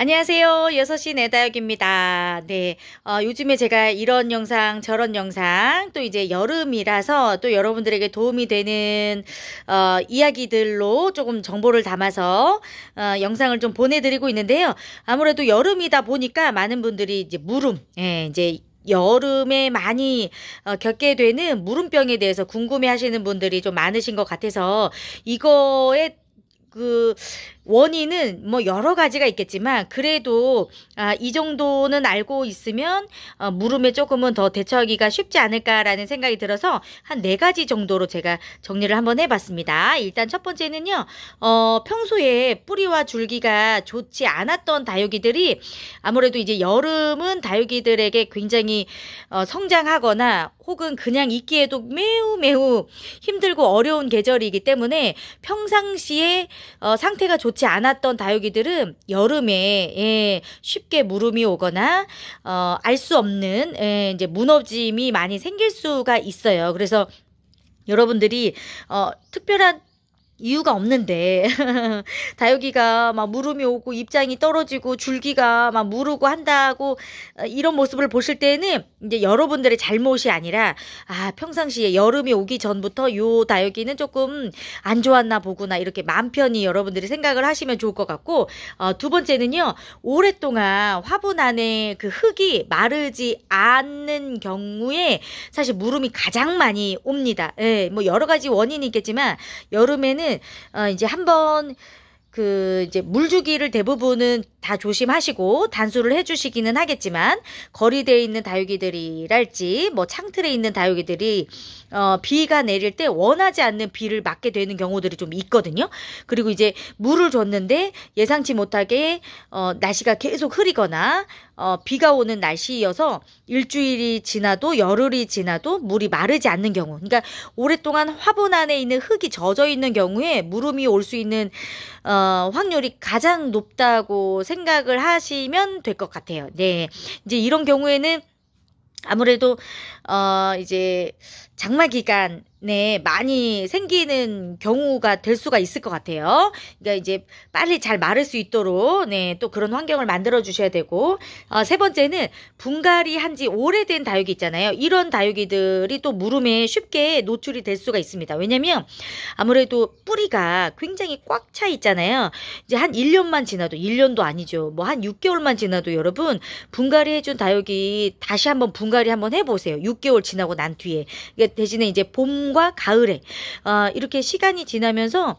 안녕하세요. 6시 내다역입니다. 네. 어, 요즘에 제가 이런 영상, 저런 영상, 또 이제 여름이라서 또 여러분들에게 도움이 되는, 어, 이야기들로 조금 정보를 담아서, 어, 영상을 좀 보내드리고 있는데요. 아무래도 여름이다 보니까 많은 분들이 이제 무름, 예, 이제 여름에 많이 어, 겪게 되는 물음병에 대해서 궁금해 하시는 분들이 좀 많으신 것 같아서 이거에 그 원인은 뭐 여러 가지가 있겠지만 그래도 아, 이 정도는 알고 있으면 어, 물음에 조금은 더 대처하기가 쉽지 않을까라는 생각이 들어서 한 네 가지 정도로 제가 정리를 한번 해봤습니다. 일단 첫 번째는요, 어, 평소에 뿌리와 줄기가 좋지 않았던 다육이들이 아무래도 이제 여름은 다육이들에게 굉장히 어, 성장하거나 혹은 그냥 있기에도 매우 매우 힘들고 어려운 계절이기 때문에 평상시에 어, 상태가 좋지 좋지 않았던 다육이들은 여름에 예, 쉽게 물음이 오거나 어, 알 수 없는 예, 이제 무너짐이 많이 생길 수가 있어요. 그래서 여러분들이 어, 특별한 이유가 없는데 다육이가 막 무릎이 오고 입장이 떨어지고 줄기가 막 무르고 한다고 어, 이런 모습을 보실 때는 이제 여러분들의 잘못이 아니라 아 평상시에 여름이 오기 전부터 요 다육이는 조금 안 좋았나 보구나 이렇게 맘 편히 여러분들이 생각을 하시면 좋을 것 같고 어, 두 번째는요 오랫동안 화분 안에 그 흙이 마르지 않는 경우에 사실 물음이 가장 많이 옵니다. 예, 뭐 여러 가지 원인이 있겠지만 여름에는 어, 이제 한번 그 이제 물주기를 대부분은 다 조심하시고 단수를 해주시기는 하겠지만 거리대에 있는 다육이들이랄지 뭐 창틀에 있는 다육이들이 어, 비가 내릴 때 원하지 않는 비를 맞게 되는 경우들이 좀 있거든요. 그리고 이제 물을 줬는데 예상치 못하게 어, 날씨가 계속 흐리거나 어, 비가 오는 날씨여서 일주일이 지나도 열흘이 지나도 물이 마르지 않는 경우. 그러니까 오랫동안 화분 안에 있는 흙이 젖어 있는 경우에 물음이 올 수 있는 어, 확률이 가장 높다고 생각합니다. 생각을 하시면 될 것 같아요. 네. 이제 이런 경우에는 아무래도 어 이제 장마 기간 네, 많이 생기는 경우가 될 수가 있을 것 같아요. 그러니까 이제 빨리 잘 마를 수 있도록, 네, 또 그런 환경을 만들어 주셔야 되고, 어, 세 번째는 분갈이 한 지 오래된 다육이 있잖아요. 이런 다육이들이 또물음에 쉽게 노출이 될 수가 있습니다. 왜냐면 아무래도 뿌리가 굉장히 꽉 차 있잖아요. 이제 한 1년만 지나도, 1년도 아니죠. 뭐 한 6개월만 지나도 여러분, 분갈이 해준 다육이 다시 한번 분갈이 한번 해보세요. 6개월 지나고 난 뒤에. 그러니까 대신에 이제 봄 봄과 가을에 아, 이렇게 시간이 지나면서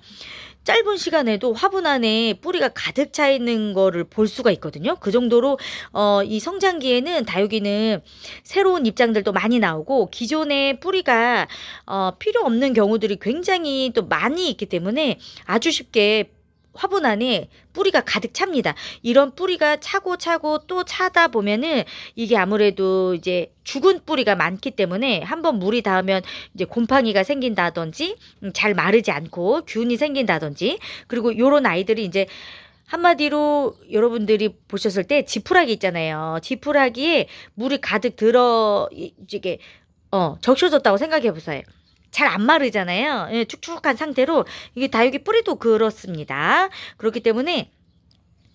짧은 시간에도 화분 안에 뿌리가 가득 차 있는 거를 볼 수가 있거든요. 그 정도로 어, 이 성장기에는 다육이는 새로운 입장들도 많이 나오고 기존의 뿌리가 어, 필요 없는 경우들이 굉장히 또 많이 있기 때문에 아주 쉽게 화분 안에 뿌리가 가득 찹니다. 이런 뿌리가 차고 차고 또 차다 보면은 이게 아무래도 이제 죽은 뿌리가 많기 때문에 한번 물이 닿으면 이제 곰팡이가 생긴다든지 음, 잘 마르지 않고 균이 생긴다든지 그리고 요런 아이들이 이제 한마디로 여러분들이 보셨을 때 지푸라기 있잖아요. 지푸라기에 물이 가득 들어 이게 어 적셔졌다고 생각해 보세요. 잘안 마르잖아요. 예, 축축한 상태로 이게 다육이 뿌리도 그렇습니다. 그렇기 때문에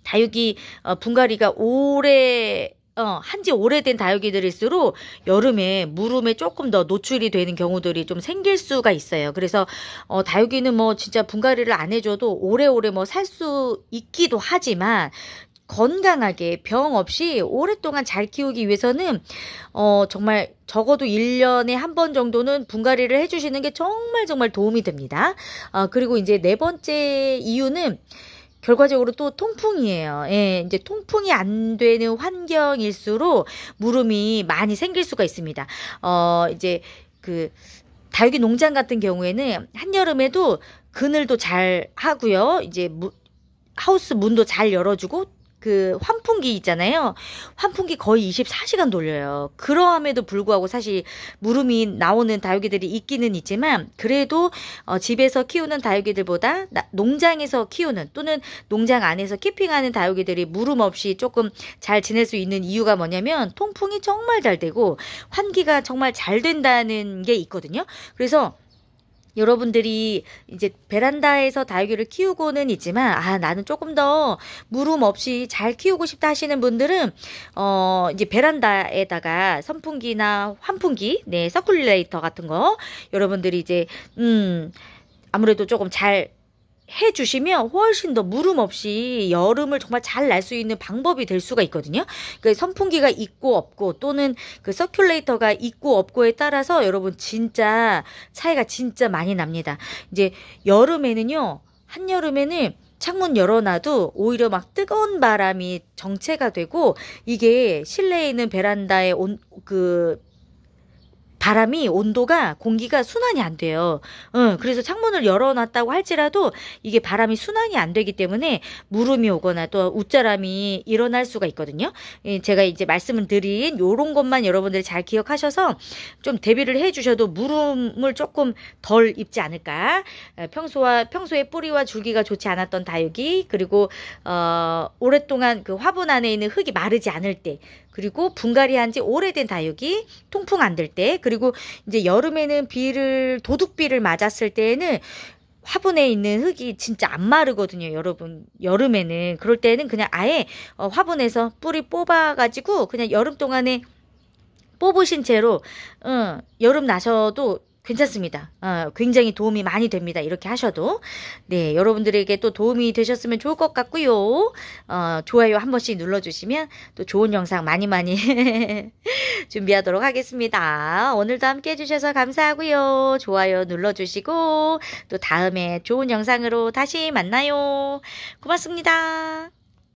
다육이 어, 분갈이가 오래 어, 한지 오래된 다육이들일수록 여름에 물음에 조금 더 노출이 되는 경우들이 좀 생길 수가 있어요. 그래서 어, 다육이는 뭐 진짜 분갈이를 안 해줘도 오래오래 뭐 살 수 있기도 하지만 건강하게 병 없이 오랫동안 잘 키우기 위해서는 어 정말 적어도 1년에 한 번 정도는 분갈이를 해주시는 게 정말 정말 도움이 됩니다. 어, 그리고 이제 네 번째 이유는 결과적으로 또 통풍이에요. 예, 이제 통풍이 안 되는 환경일수록 물음이 많이 생길 수가 있습니다. 어, 이제 그 다육이 농장 같은 경우에는 한여름에도 그늘도 잘 하고요. 이제 무, 하우스 문도 잘 열어주고 그 환풍기 있잖아요. 환풍기 거의 24시간 돌려요. 그러함에도 불구하고 사실 물음이 나오는 다육이들이 있기는 있지만 그래도 어, 집에서 키우는 다육이들보다 나, 농장에서 키우는 또는 농장 안에서 키핑하는 다육이들이 물음 없이 조금 잘 지낼 수 있는 이유가 뭐냐면 통풍이 정말 잘 되고 환기가 정말 잘 된다는 게 있거든요. 그래서 여러분들이 이제 베란다에서 다육이를 키우고는 있지만 아 나는 조금 더 무름 없이 잘 키우고 싶다 하시는 분들은 어 이제 베란다에다가 선풍기나 환풍기 네 서큘레이터 같은 거 여러분들이 이제 음 아무래도 조금 잘 해주시면 훨씬 더 무름 없이 여름을 정말 잘 날 수 있는 방법이 될 수가 있거든요. 그 선풍기가 있고 없고 또는 그 서큘레이터가 있고 없고에 따라서 여러분 진짜 차이가 진짜 많이 납니다. 이제 여름에는요, 한여름에는 창문 열어놔도 오히려 막 뜨거운 바람이 정체가 되고 이게 실내에 있는 베란다에 온, 그 바람이 온도가 공기가 순환이 안 돼요. 응, 그래서 창문을 열어놨다고 할지라도 이게 바람이 순환이 안 되기 때문에 물음이 오거나 또 웃자람이 일어날 수가 있거든요. 예, 제가 이제 말씀을 드린 요런 것만 여러분들이 잘 기억하셔서 좀 대비를 해주셔도 물음을 조금 덜 입지 않을까. 예, 평소와 평소에 뿌리와 줄기가 좋지 않았던 다육이 그리고 어, 오랫동안 그 화분 안에 있는 흙이 마르지 않을 때 그리고 분갈이 한 지 오래된 다육이 통풍 안 될 때, 그리고 이제 여름에는 비를, 도둑비를 맞았을 때에는 화분에 있는 흙이 진짜 안 마르거든요, 여러분. 여름에는. 그럴 때는 그냥 아예 어, 화분에서 뿌리 뽑아가지고 그냥 여름 동안에 뽑으신 채로, 어, 여름 나셔도 괜찮습니다. 어, 굉장히 도움이 많이 됩니다. 이렇게 하셔도. 네, 여러분들에게 또 도움이 되셨으면 좋을 것 같고요. 어, 좋아요 한 번씩 눌러주시면 또 좋은 영상 많이 많이 준비하도록 하겠습니다. 오늘도 함께 해주셔서 감사하고요. 좋아요 눌러주시고 또 다음에 좋은 영상으로 다시 만나요. 고맙습니다.